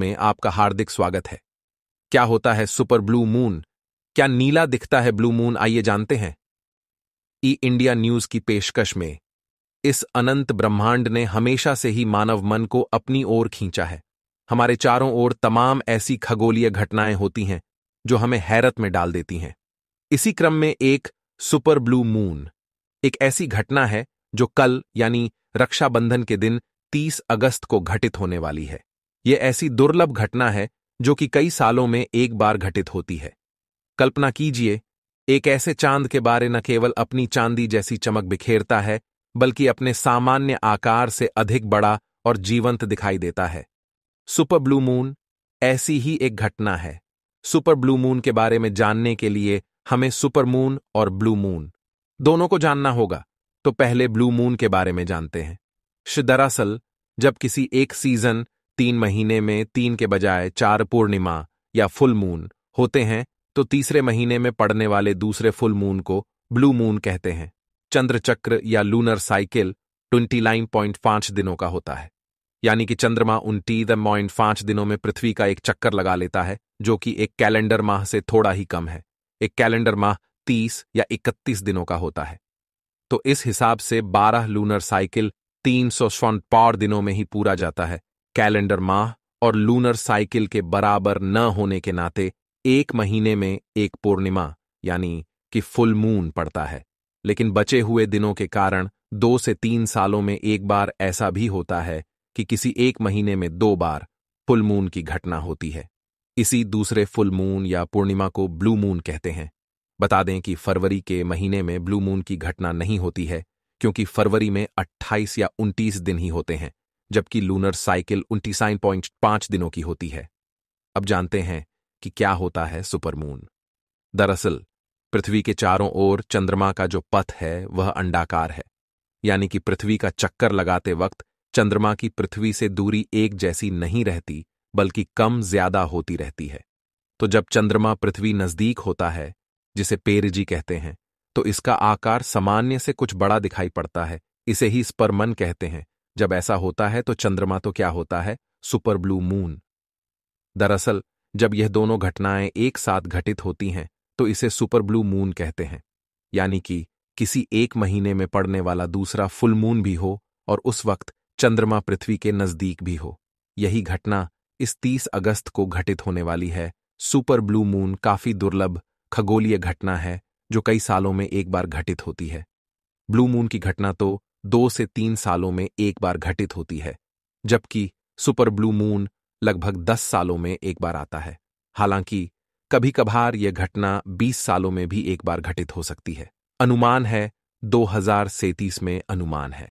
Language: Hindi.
में आपका हार्दिक स्वागत है क्या होता है सुपर ब्लू मून क्या नीला दिखता है ब्लू मून आइए जानते हैं ई इंडिया न्यूज की पेशकश में इस अनंत ब्रह्मांड ने हमेशा से ही मानव मन को अपनी ओर खींचा है हमारे चारों ओर तमाम ऐसी खगोलीय घटनाएं होती हैं जो हमें हैरत में डाल देती हैं इसी क्रम में एक सुपर ब्लू मून एक ऐसी घटना है जो कल यानी रक्षाबंधन के दिन 30 अगस्त को घटित होने वाली है ये ऐसी दुर्लभ घटना है जो कि कई सालों में एक बार घटित होती है कल्पना कीजिए एक ऐसे चांद के बारे न केवल अपनी चांदी जैसी चमक बिखेरता है बल्कि अपने सामान्य आकार से अधिक बड़ा और जीवंत दिखाई देता है सुपर ब्लू मून ऐसी ही एक घटना है सुपर ब्लू मून के बारे में जानने के लिए हमें सुपर मून और ब्लू मून दोनों को जानना होगा तो पहले ब्लू मून के बारे में जानते हैं दरअसल जब किसी एक सीजन तीन महीने में तीन के बजाय चार पूर्णिमा या फुल मून होते हैं तो तीसरे महीने में पड़ने वाले दूसरे फुल मून को ब्लू मून कहते हैं चंद्र चक्र या lunar cycle twenty nine point पांच दिनों का होता है यानी कि चंद्रमा उन्टी द पॉइंट पांच दिनों में पृथ्वी का एक चक्कर लगा लेता है जो कि एक कैलेंडर माह से थोड़ा ही कम है एक कैलेंडर माह तीस या इकतीस दिनों का होता है तो इस हिसाब से बारह लूनर साइकिल तीन सौ दिनों में ही पूरा जाता है कैलेंडर माह और लूनर साइकिल के बराबर न होने के नाते एक महीने में एक पूर्णिमा यानी कि फुल मून पड़ता है लेकिन बचे हुए दिनों के कारण दो से तीन सालों में एक बार ऐसा भी होता है कि किसी एक महीने में दो बार फुल मून की घटना होती है इसी दूसरे फुल मून या पूर्णिमा को ब्लू मून कहते हैं बता दें कि फरवरी के महीने में ब्लू मून की घटना नहीं होती है क्योंकि फरवरी में 28 या 29 दिन ही होते हैं जबकि लूनर साइकिल उन्टीसाइन पॉइंट पांच दिनों की होती है अब जानते हैं कि क्या होता है सुपरमून दरअसल पृथ्वी के चारों ओर चंद्रमा का जो पथ है वह अंडाकार है यानी कि पृथ्वी का चक्कर लगाते वक्त चंद्रमा की पृथ्वी से दूरी एक जैसी नहीं रहती बल्कि कम ज्यादा होती रहती है तो जब चंद्रमा पृथ्वी नजदीक होता है जिसे पेरजी कहते हैं तो इसका आकार सामान्य से कुछ बड़ा दिखाई पड़ता है इसे ही स्पर्मन कहते हैं जब ऐसा होता है तो चंद्रमा तो क्या होता है सुपर ब्लू मून दरअसल जब यह दोनों घटनाएं एक साथ घटित होती हैं तो इसे सुपर ब्लू मून कहते हैं यानी कि किसी एक महीने में पड़ने वाला दूसरा फुल मून भी हो और उस वक्त चंद्रमा पृथ्वी के नजदीक भी हो यही घटना इस 30 अगस्त को घटित होने वाली है सुपर ब्लू मून काफी दुर्लभ खगोलीय घटना है जो कई सालों में एक बार घटित होती है ब्लू मून की घटना तो दो से तीन सालों में एक बार घटित होती है जबकि सुपर ब्लू मून लगभग दस सालों में एक बार आता है हालांकि कभी कभार यह घटना बीस सालों में भी एक बार घटित हो सकती है अनुमान है दो में अनुमान है